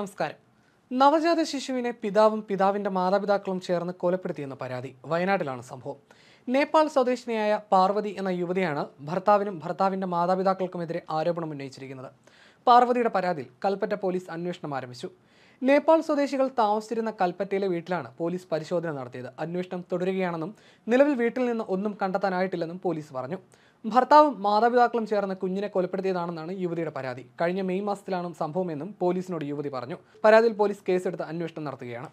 നമസ്കാരം നവജാത ശിശുവിനെ പിതാവും പിതാവിന്റെ മാതാപിതാക്കളും ചേർന്ന് കൊലപ്പെടുത്തിയെന്ന പരാതി വയനാട്ടിലാണ് സംഭവം നേപ്പാൾ സ്വദേശിനിയായ പാർവതി എന്ന യുവതിയാണ് ഭർത്താവിനും ഭർത്താവിന്റെ മാതാപിതാക്കൾക്കുമെതിരെ ആരോപണം ഉന്നയിച്ചിരിക്കുന്നത് പാർവതിയുടെ പരാതിയിൽ കൽപ്പറ്റ പോലീസ് അന്വേഷണം ആരംഭിച്ചു നേപ്പാൾ സ്വദേശികൾ താമസിച്ചിരുന്ന കൽപ്പറ്റയിലെ വീട്ടിലാണ് പോലീസ് പരിശോധന നടത്തിയത് അന്വേഷണം തുടരുകയാണെന്നും നിലവിൽ വീട്ടിൽ നിന്ന് ഒന്നും കണ്ടെത്താനായിട്ടില്ലെന്നും പോലീസ് പറഞ്ഞു ഭർത്താവും മാതാപിതാക്കളും ചേർന്ന് കുഞ്ഞിനെ കൊലപ്പെടുത്തിയതാണെന്നാണ് യുവതിയുടെ പരാതി കഴിഞ്ഞ മെയ് മാസത്തിലാണ് സംഭവമെന്നും പോലീസിനോട് യുവതി പറഞ്ഞു പരാതിയിൽ പോലീസ് കേസെടുത്ത് അന്വേഷണം നടത്തുകയാണ്